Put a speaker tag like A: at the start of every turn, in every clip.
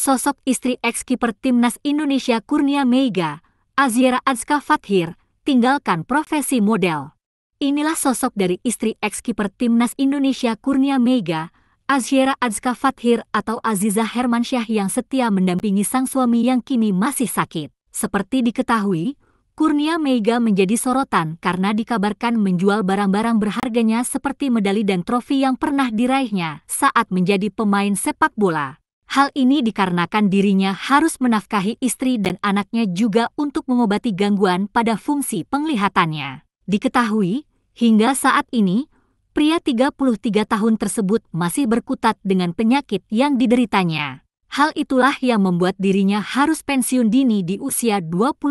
A: sosok istri ex-kiper timnas Indonesia Kurnia Meiga, Azira Azka Fathir, tinggalkan profesi model. Inilah sosok dari istri ex-kiper timnas Indonesia Kurnia Meiga, Azira Azka Fathir atau Aziza Hermansyah yang setia mendampingi sang suami yang kini masih sakit. Seperti diketahui, Kurnia Meiga menjadi sorotan karena dikabarkan menjual barang-barang berharganya seperti medali dan trofi yang pernah diraihnya saat menjadi pemain sepak bola. Hal ini dikarenakan dirinya harus menafkahi istri dan anaknya juga untuk mengobati gangguan pada fungsi penglihatannya. Diketahui, hingga saat ini, pria 33 tahun tersebut masih berkutat dengan penyakit yang dideritanya. Hal itulah yang membuat dirinya harus pensiun dini di usia 28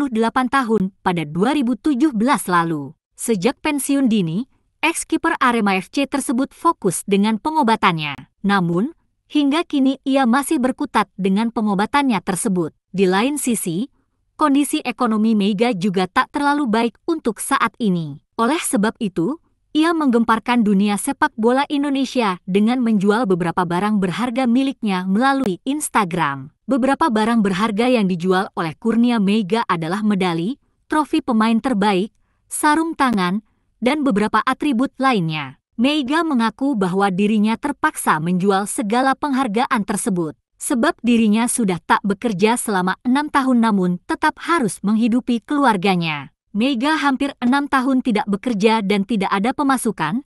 A: tahun pada 2017 lalu. Sejak pensiun dini, ex-kiper Arema FC tersebut fokus dengan pengobatannya. Namun, Hingga kini ia masih berkutat dengan pengobatannya tersebut. Di lain sisi, kondisi ekonomi Mega juga tak terlalu baik untuk saat ini. Oleh sebab itu, ia menggemparkan dunia sepak bola Indonesia dengan menjual beberapa barang berharga miliknya melalui Instagram. Beberapa barang berharga yang dijual oleh Kurnia Mega adalah medali, trofi pemain terbaik, sarung tangan, dan beberapa atribut lainnya. Mega mengaku bahwa dirinya terpaksa menjual segala penghargaan tersebut, sebab dirinya sudah tak bekerja selama enam tahun namun tetap harus menghidupi keluarganya. Mega hampir enam tahun tidak bekerja dan tidak ada pemasukan,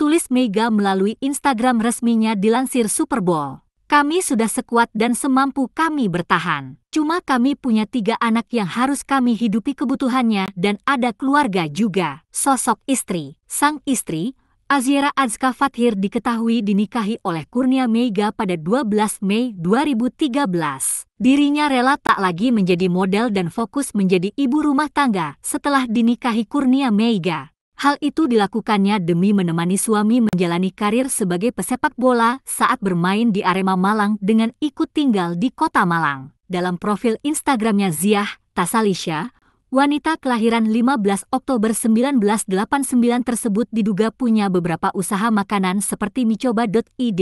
A: tulis Mega melalui Instagram resminya dilansir Super Bowl. Kami sudah sekuat dan semampu kami bertahan. Cuma kami punya tiga anak yang harus kami hidupi kebutuhannya dan ada keluarga juga. Sosok istri, sang istri, Azira Azka Fathir diketahui dinikahi oleh Kurnia Mega pada 12 Mei 2013. Dirinya rela tak lagi menjadi model dan fokus menjadi ibu rumah tangga setelah dinikahi Kurnia Mega. Hal itu dilakukannya demi menemani suami menjalani karir sebagai pesepak bola saat bermain di Arema Malang dengan ikut tinggal di kota Malang. Dalam profil Instagramnya Ziah Tasalisha, Wanita kelahiran 15 Oktober 1989 tersebut diduga punya beberapa usaha makanan seperti micoba.id,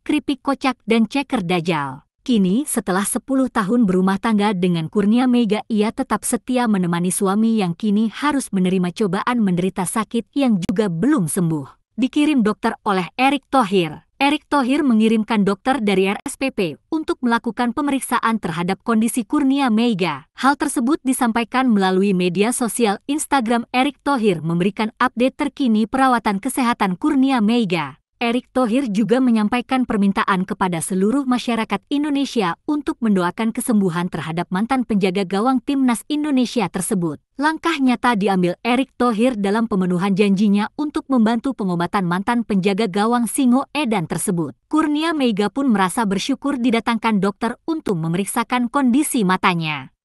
A: keripik kocak dan ceker dajal. Kini setelah 10 tahun berumah tangga dengan Kurnia Mega ia tetap setia menemani suami yang kini harus menerima cobaan menderita sakit yang juga belum sembuh. Dikirim dokter oleh Erik Thohir. Erik Thohir mengirimkan dokter dari RSPP untuk melakukan pemeriksaan terhadap kondisi kurnia Mega, Hal tersebut disampaikan melalui media sosial Instagram Erick Thohir memberikan update terkini perawatan kesehatan kurnia Mega. Erick Thohir juga menyampaikan permintaan kepada seluruh masyarakat Indonesia untuk mendoakan kesembuhan terhadap mantan penjaga gawang timnas Indonesia tersebut. Langkah nyata diambil Erick Thohir dalam pemenuhan janjinya untuk membantu pengobatan mantan penjaga gawang Singo Edan tersebut. Kurnia Mega pun merasa bersyukur didatangkan dokter untuk memeriksakan kondisi matanya.